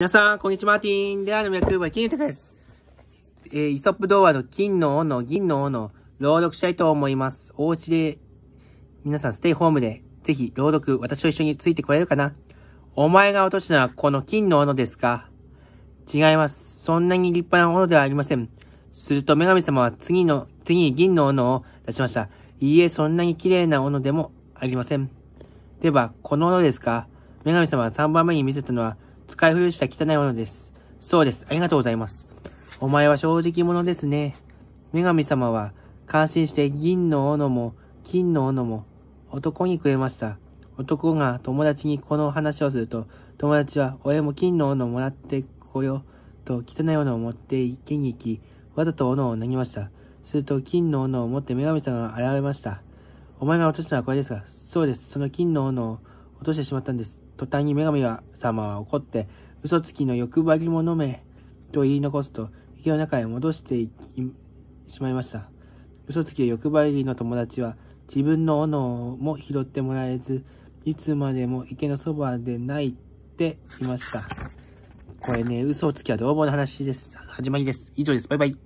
皆さん、こんにちは、マーティン。である脈は金豊です。えー、イソップ童話の金の斧、銀の斧、朗読したいと思います。お家で、皆さんステイホームで、ぜひ朗読、私と一緒についてこれるかなお前が落としたのはこの金の斧ですか違います。そんなに立派な斧ではありません。すると女神様は次の、次に銀の斧を出しました。いいえ、そんなに綺麗な斧でもありません。では、この斧ですか女神様は3番目に見せたのは、使い古した汚いものです。そうです。ありがとうございます。お前は正直者ですね。女神様は、感心して銀の斧も金の斧も男にくれました。男が友達にこの話をすると、友達は俺も金の斧をもらってこようと汚い斧を持って池に行き、わざと斧を投げました。すると金の斧を持って女神様が現れました。お前が落としたのはこれですが、そうです。その金の斧を落としてしまったんです。途端に女神様は怒って、嘘つきの欲張り者め、と言い残すと、池の中へ戻していき、しまいました。嘘つきの欲張りの友達は、自分の斧も拾ってもらえず、いつまでも池のそばで泣いていました。これね、嘘つきは泥棒の話です。始まりです。以上です。バイバイ。